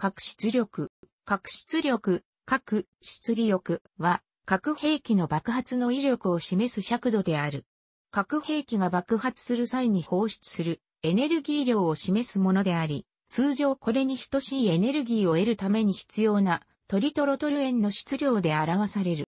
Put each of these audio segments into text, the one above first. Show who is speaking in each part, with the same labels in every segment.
Speaker 1: 核出力、核出力、核出力は、核兵器の爆発の威力を示す尺度である。核兵器が爆発する際に放出するエネルギー量を示すものであり、通常これに等しいエネルギーを得るために必要なトリトロトル円の質量で表される。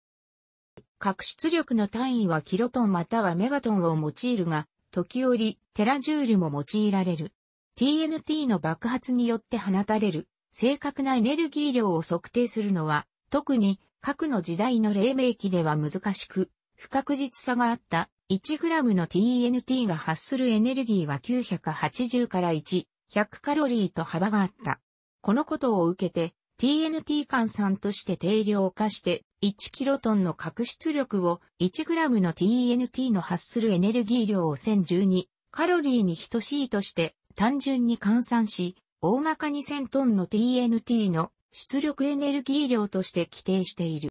Speaker 1: 核出力の単位はキロトンまたはメガトンを用いるが、時折テラジュールも用いられる。TNT の爆発によって放たれる正確なエネルギー量を測定するのは、特に核の時代の黎明期では難しく、不確実さがあった 1g の TNT が発するエネルギーは980から1、100カロリーと幅があった。このことを受けて TNT 換算として定量化して 1kt の核出力を 1g の TNT の発するエネルギー量を1012カロリーに等しいとして単純に換算し大まかに1000トンの TNT の出力エネルギー量として規定している。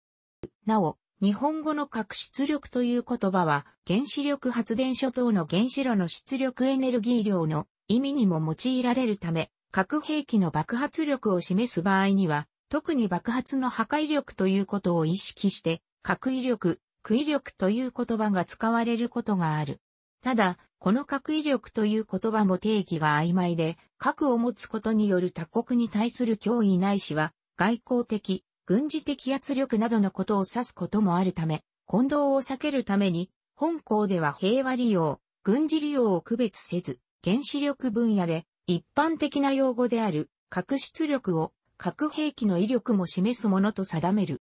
Speaker 1: なお、日本語の核出力という言葉は、原子力発電所等の原子炉の出力エネルギー量の意味にも用いられるため、核兵器の爆発力を示す場合には、特に爆発の破壊力ということを意識して、核威力、区威力という言葉が使われることがある。ただ、この核威力という言葉も定義が曖昧で、核を持つことによる他国に対する脅威ないしは、外交的、軍事的圧力などのことを指すこともあるため、混同を避けるために、本校では平和利用、軍事利用を区別せず、原子力分野で一般的な用語である核出力を核兵器の威力も示すものと定める。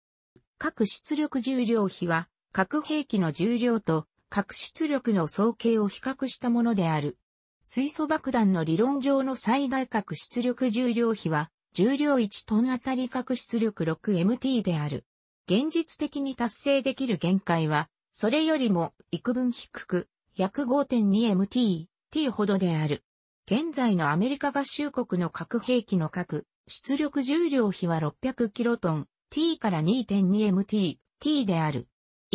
Speaker 1: 核出力重量比は核兵器の重量と核出力の総計を比較したものである。水素爆弾の理論上の最大核出力重量比は、重量1トンあたり核出力 6MT である。現実的に達成できる限界は、それよりも幾分低く、約 5.2MT、T ほどである。現在のアメリカ合衆国の核兵器の核、出力重量比は6 0 0キロトン、T から 2.2MT、T である。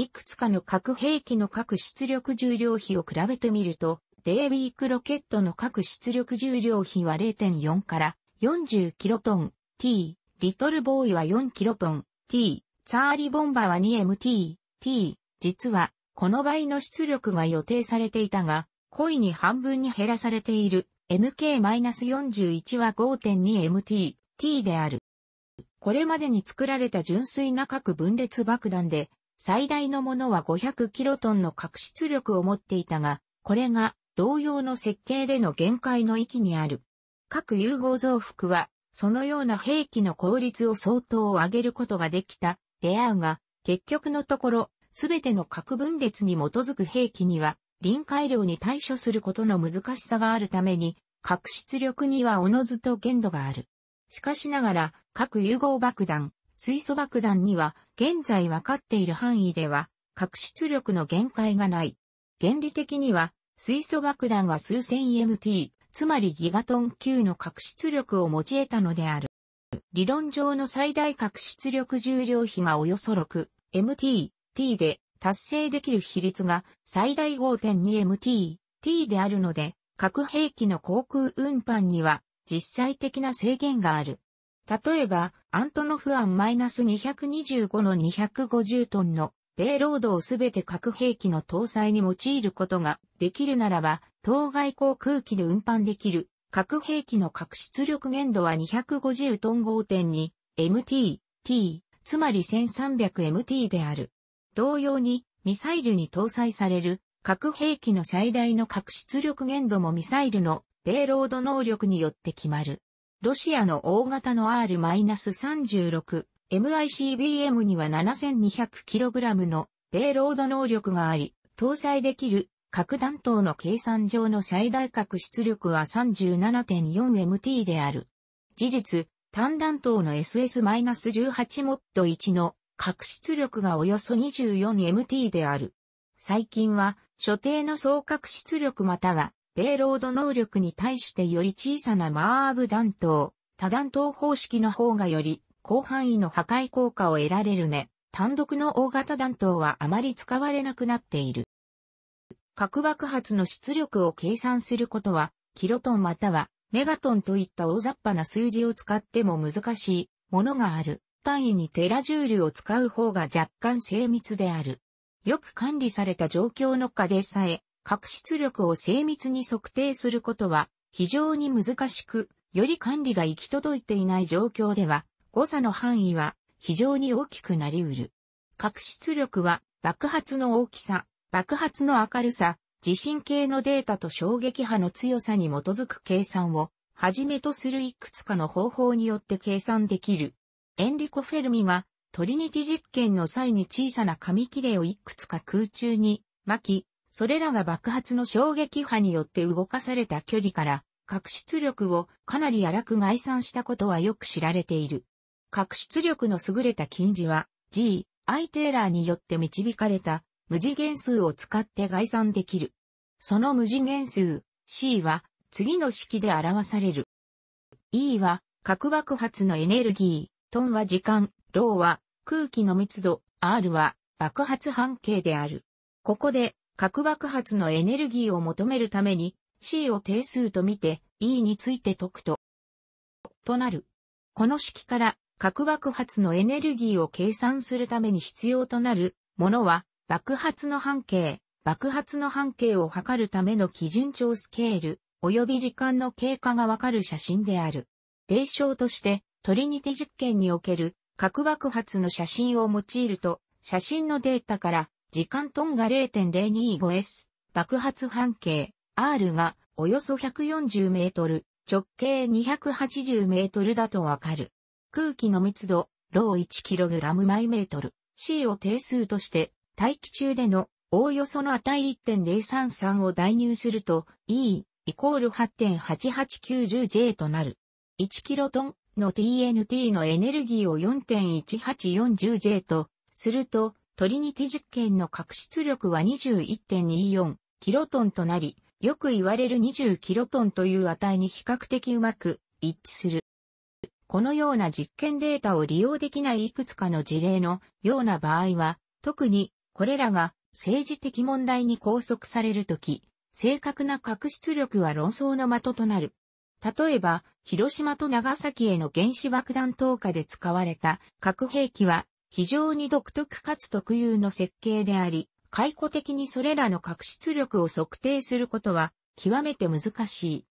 Speaker 1: いくつかの核兵器の核出力重量比を比べてみると、デイビークロケットの核出力重量比は0.4から40キロトン t、リトルボーイは4キロトン t、チャーリボンバは 2mt、t、実は、この倍の出力が予定されていたが、故意に半分に減らされている MK-41 は 5.2mt、t である。これまでに作られた純粋な核分裂爆弾で、最大のものは500キロトンの核出力を持っていたが、これが同様の設計での限界の域にある。核融合増幅は、そのような兵器の効率を相当上げることができた、であうが、結局のところ、すべての核分裂に基づく兵器には、臨界量に対処することの難しさがあるために、核出力にはおのずと限度がある。しかしながら、核融合爆弾、水素爆弾には、現在分かっている範囲では、核出力の限界がない。原理的には、水素爆弾は数千 MT、つまりギガトン級の核出力を用いたのである。理論上の最大核出力重量比がおよそ 6MT、T で達成できる比率が最大 5.2MT、T であるので、核兵器の航空運搬には実際的な制限がある。例えば、アントノフアン -225 の250トンの米ロードをすべて核兵器の搭載に用いることができるならば、当該航空機で運搬できる核兵器の核出力限度は250トン 5.2MT、T、つまり 1300MT である。同様に、ミサイルに搭載される核兵器の最大の核出力限度もミサイルの米ロード能力によって決まる。ロシアの大型の R-36、MICBM には 7200kg の米ロード能力があり、搭載できる核弾頭の計算上の最大核出力は 37.4MT である。事実、単弾頭の SS-18 m o d 1の核出力がおよそ 24MT である。最近は、所定の総核出力またはペイロード能力に対してより小さなマーブ弾頭、多弾頭方式の方がより広範囲の破壊効果を得られるね。単独の大型弾頭はあまり使われなくなっている。核爆発の出力を計算することは、キロトンまたはメガトンといった大雑把な数字を使っても難しいものがある。単位にテラジュールを使う方が若干精密である。よく管理された状況の下でさえ、角質力を精密に測定することは非常に難しく、より管理が行き届いていない状況では、誤差の範囲は非常に大きくなりうる。角質力は爆発の大きさ、爆発の明るさ、地震系のデータと衝撃波の強さに基づく計算をはじめとするいくつかの方法によって計算できる。エンリコ・フェルミがトリニティ実験の際に小さな紙切れをいくつか空中に巻き、それらが爆発の衝撃波によって動かされた距離から、核出力をかなり荒く概算したことはよく知られている。核出力の優れた近似は、G、I テーラーによって導かれた無次元数を使って概算できる。その無次元数、C は次の式で表される。E は核爆発のエネルギー、トンは時間、ローは空気の密度、R は爆発半径である。ここで核爆発のエネルギーを求めるために C を定数とみて E について解くと、となる。この式から核爆発のエネルギーを計算するために必要となるものは爆発の半径、爆発の半径を測るための基準長スケール、及び時間の経過がわかる写真である。例証として、トリニティ実験における核爆発の写真を用いると、写真のデータから時間トンが 0.025S、爆発半径 R がおよそ140メートル、直径280メートルだとわかる。空気の密度、ロー1ム、マ毎メートル、C を定数として、大気中でのおおよその値1.033を代入すると、E イコール 8.8890J となる。1キロトンの TNT のエネルギーを 4.1840J とすると、トリニティ実験の核出力は21.24キロトンとなり、よく言われる20キロトンという値に比較的うまく一致する。このような実験データを利用できないいくつかの事例のような場合は、特にこれらが政治的問題に拘束されるとき、正確な核出力は論争の的となる。例えば、広島と長崎への原子爆弾投下で使われた核兵器は非常に独特かつ特有の設計であり、解雇的にそれらの核出力を測定することは極めて難しい。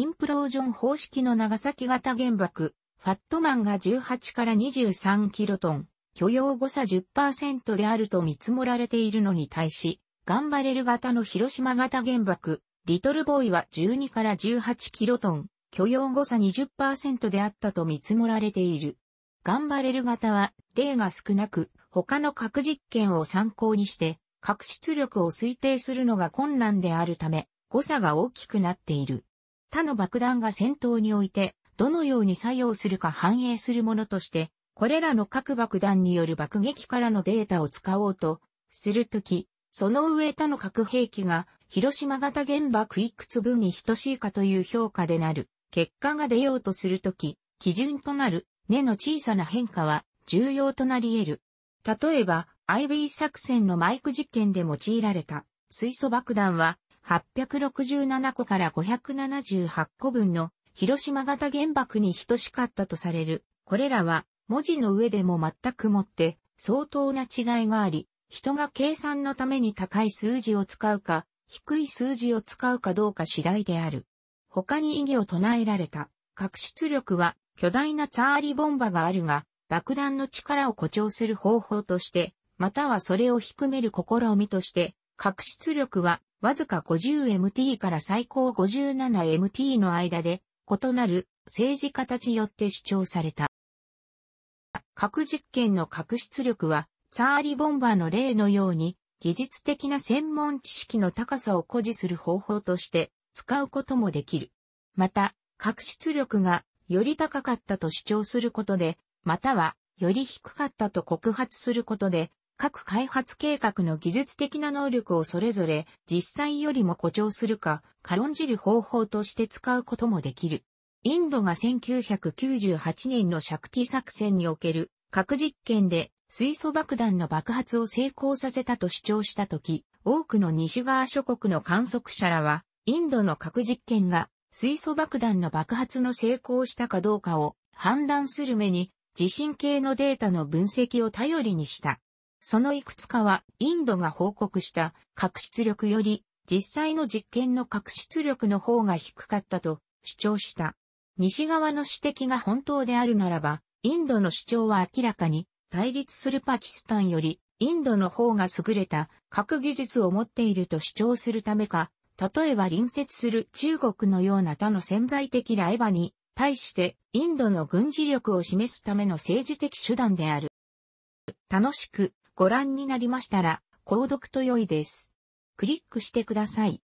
Speaker 1: インプロージョン方式の長崎型原爆、ファットマンが18から23キロトン、許容誤差10%であると見積もられているのに対し、ガンバレル型の広島型原爆、リトルボーイは12から18キロトン、許容誤差20%であったと見積もられている。頑張れる型は例が少なく、他の核実験を参考にして、核出力を推定するのが困難であるため、誤差が大きくなっている。他の爆弾が戦闘において、どのように作用するか反映するものとして、これらの各爆弾による爆撃からのデータを使おうと、するとき、その上他の核兵器が、広島型原爆いくつ分に等しいかという評価でなる、結果が出ようとするとき、基準となる根の小さな変化は重要となり得る。例えば、IB 作戦のマイク実験で用いられた水素爆弾は867個から578個分の広島型原爆に等しかったとされる。これらは文字の上でも全くもって相当な違いがあり、人が計算のために高い数字を使うか、低い数字を使うかどうか次第である。他に異議を唱えられた。核出力は巨大なツァーリボンバがあるが、爆弾の力を誇張する方法として、またはそれを低める試みとして、核出力はわずか 50MT から最高 57MT の間で異なる政治家たちよって主張された。核実験の核出力は、ツァーリボンバーの例のように、技術的な専門知識の高さを誇示する方法として使うこともできる。また、核出力がより高かったと主張することで、または、より低かったと告発することで、各開発計画の技術的な能力をそれぞれ実際よりも誇張するか、軽んじる方法として使うこともできる。インドが1998年のシャクティ作戦における核実験で水素爆弾の爆発を成功させたと主張したとき、多くの西側諸国の観測者らは、インドの核実験が水素爆弾の爆発の成功したかどうかを判断する目に地震計のデータの分析を頼りにした。そのいくつかはインドが報告した核出力より実際の実験の核出力の方が低かったと主張した。西側の指摘が本当であるならば、インドの主張は明らかに対立するパキスタンよりインドの方が優れた核技術を持っていると主張するためか、例えば隣接する中国のような他の潜在的ライバに対してインドの軍事力を示すための政治的手段である。楽しくご覧になりましたら、購読と良いです。クリックしてください。